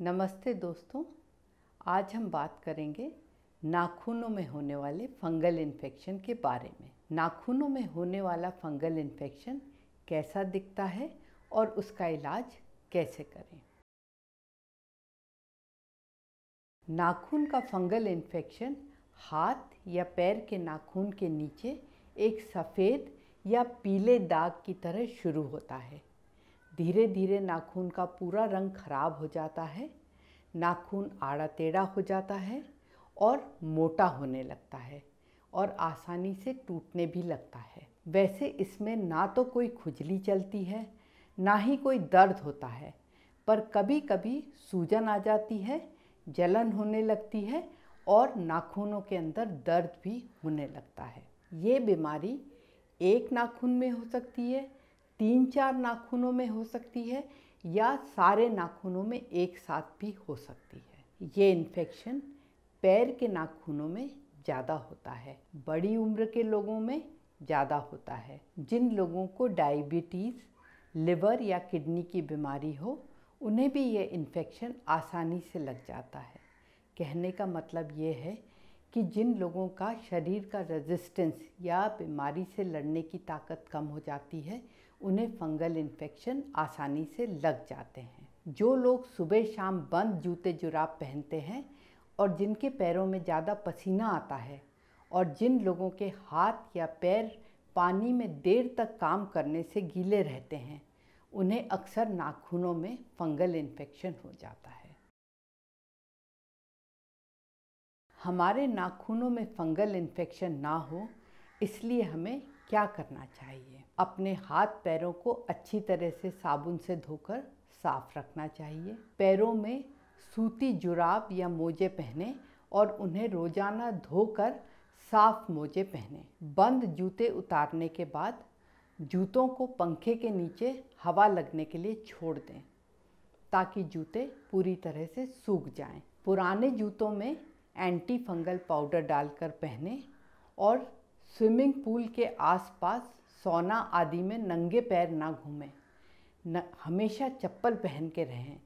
नमस्ते दोस्तों आज हम बात करेंगे नाखूनों में होने वाले फंगल इन्फेक्शन के बारे में नाखूनों में होने वाला फंगल इन्फेक्शन कैसा दिखता है और उसका इलाज कैसे करें नाखून का फंगल इन्फेक्शन हाथ या पैर के नाखून के नीचे एक सफ़ेद या पीले दाग की तरह शुरू होता है धीरे धीरे नाखून का पूरा रंग खराब हो जाता है नाखून आड़ा टेढ़ा हो जाता है और मोटा होने लगता है और आसानी से टूटने भी लगता है वैसे इसमें ना तो कोई खुजली चलती है ना ही कोई दर्द होता है पर कभी कभी सूजन आ जाती है जलन होने लगती है और नाखूनों के अंदर दर्द भी होने लगता है ये बीमारी एक नाखून में हो सकती है तीन चार नाखूनों में हो सकती है या सारे नाखूनों में एक साथ भी हो सकती है ये इन्फेक्शन पैर के नाखूनों में ज़्यादा होता है बड़ी उम्र के लोगों में ज़्यादा होता है जिन लोगों को डायबिटीज़ लिवर या किडनी की बीमारी हो उन्हें भी ये इन्फेक्शन आसानी से लग जाता है कहने का मतलब ये है कि जिन लोगों का शरीर का रेजिस्टेंस या बीमारी से लड़ने की ताकत कम हो जाती है उन्हें फंगल इन्फेक्शन आसानी से लग जाते हैं जो लोग सुबह शाम बंद जूते जुराब पहनते हैं और जिनके पैरों में ज़्यादा पसीना आता है और जिन लोगों के हाथ या पैर पानी में देर तक काम करने से गीले रहते हैं उन्हें अक्सर नाखूनों में फंगल इन्फेक्शन हो जाता है हमारे नाखूनों में फंगल इन्फेक्शन ना हो इसलिए हमें क्या करना चाहिए अपने हाथ पैरों को अच्छी तरह से साबुन से धोकर साफ रखना चाहिए पैरों में सूती जुराब या मोजे पहने और उन्हें रोज़ाना धोकर साफ मोजे पहने बंद जूते उतारने के बाद जूतों को पंखे के नीचे हवा लगने के लिए छोड़ दें ताकि जूते पूरी तरह से सूख जाएं। पुराने जूतों में एंटी फंगल पाउडर डालकर पहने और स्विमिंग पूल के आसपास सोना आदि में नंगे पैर ना घूमें न हमेशा चप्पल पहन के रहें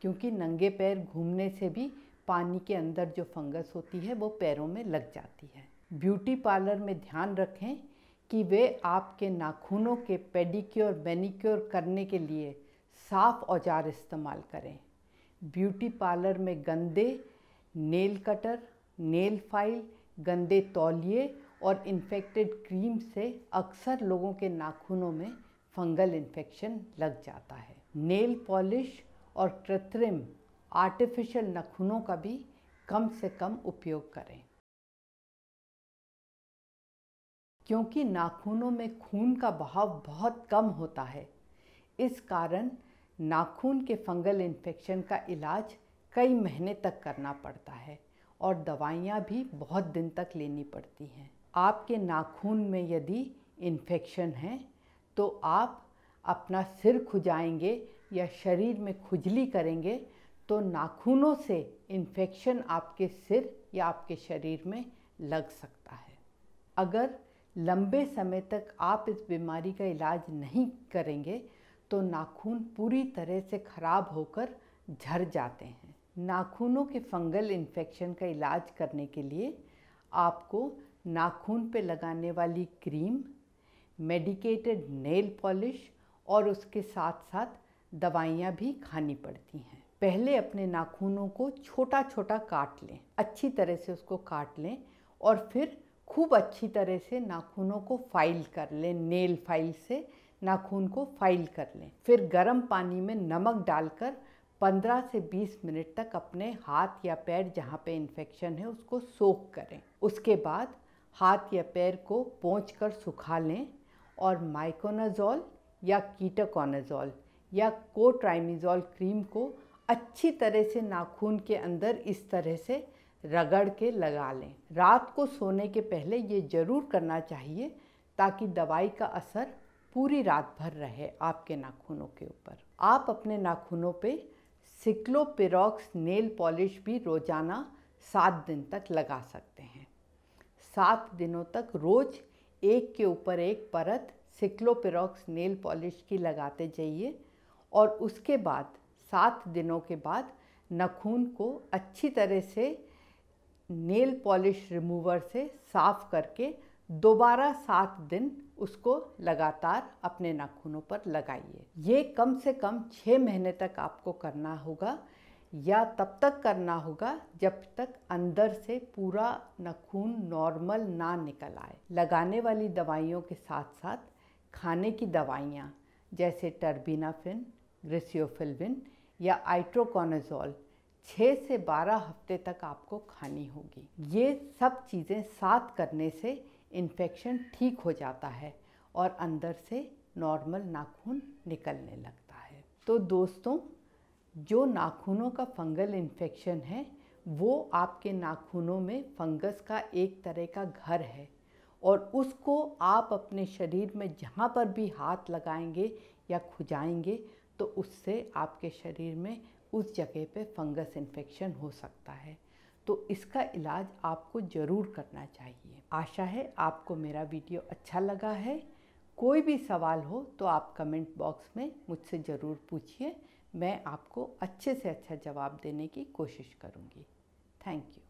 क्योंकि नंगे पैर घूमने से भी पानी के अंदर जो फंगस होती है वो पैरों में लग जाती है ब्यूटी पार्लर में ध्यान रखें कि वे आपके नाखूनों के पेडिक्योर मैनिक्योर करने के लिए साफ औजार इस्तेमाल करें ब्यूटी पार्लर में गंदे नेल कटर नेल फाइल गंदे तौलिए और इन्फेक्टेड क्रीम से अक्सर लोगों के नाखूनों में फंगल इन्फेक्शन लग जाता है नेल पॉलिश और कृत्रिम आर्टिफिशियल नाखूनों का भी कम से कम उपयोग करें क्योंकि नाखूनों में खून का बहाव बहुत कम होता है इस कारण नाखून के फंगल इन्फेक्शन का इलाज कई महीने तक करना पड़ता है और दवाइयाँ भी बहुत दिन तक लेनी पड़ती हैं आपके नाखून में यदि इन्फेक्शन है तो आप अपना सिर खुजाएंगे या शरीर में खुजली करेंगे तो नाखूनों से इन्फेक्शन आपके सिर या आपके शरीर में लग सकता है अगर लंबे समय तक आप इस बीमारी का इलाज नहीं करेंगे तो नाखून पूरी तरह से ख़राब होकर झर जाते हैं नाखूनों के फंगल इन्फेक्शन का इलाज करने के लिए आपको नाखून पे लगाने वाली क्रीम मेडिकेटेड नेल पॉलिश और उसके साथ साथ दवाइयाँ भी खानी पड़ती हैं पहले अपने नाखूनों को छोटा छोटा काट लें अच्छी तरह से उसको काट लें और फिर खूब अच्छी तरह से नाखूनों को फाइल कर लें नेल फाइल से नाखून को फाइल कर लें फिर गर्म पानी में नमक डालकर 15 से 20 मिनट तक अपने हाथ या पैर जहाँ पे इन्फेक्शन है उसको सोख करें उसके बाद हाथ या पैर को पहुँच कर सुखा लें और माइकोनाजोल या कीटकोनाजोल या कोट्राइमिजोल क्रीम को अच्छी तरह से नाखून के अंदर इस तरह से रगड़ के लगा लें रात को सोने के पहले ये ज़रूर करना चाहिए ताकि दवाई का असर पूरी रात भर रहे आपके नाखूनों के ऊपर आप अपने नाखूनों पे सिक्लोपिरॉक्स नेल पॉलिश भी रोज़ाना सात दिन तक लगा सकते हैं सात दिनों तक रोज एक के ऊपर एक परत सिक्लोपिरॉक्स नेल पॉलिश की लगाते जाइए और उसके बाद सात दिनों के बाद नखून को अच्छी तरह से नेल पॉलिश रिमूवर से साफ करके दोबारा सात दिन उसको लगातार अपने नाखूनों पर लगाइए ये कम से कम छः महीने तक आपको करना होगा या तब तक करना होगा जब तक अंदर से पूरा नखून नॉर्मल ना निकल आए लगाने वाली दवाइयों के साथ साथ खाने की दवाइयाँ जैसे टर्बिनाफिन ग्रिसियोफिल्विन या आइट्रोकोनाजोल 6 से 12 हफ्ते तक आपको खानी होगी ये सब चीज़ें साथ करने से इन्फेक्शन ठीक हो जाता है और अंदर से नॉर्मल नाखून निकलने लगता है तो दोस्तों जो नाखूनों का फंगल इन्फेक्शन है वो आपके नाखूनों में फंगस का एक तरह का घर है और उसको आप अपने शरीर में जहाँ पर भी हाथ लगाएंगे या खुजाएंगे तो उससे आपके शरीर में उस जगह पे फंगस इन्फेक्शन हो सकता है तो इसका इलाज आपको ज़रूर करना चाहिए आशा है आपको मेरा वीडियो अच्छा लगा है कोई भी सवाल हो तो आप कमेंट बॉक्स में मुझसे ज़रूर पूछिए मैं आपको अच्छे से अच्छा जवाब देने की कोशिश करूँगी थैंक यू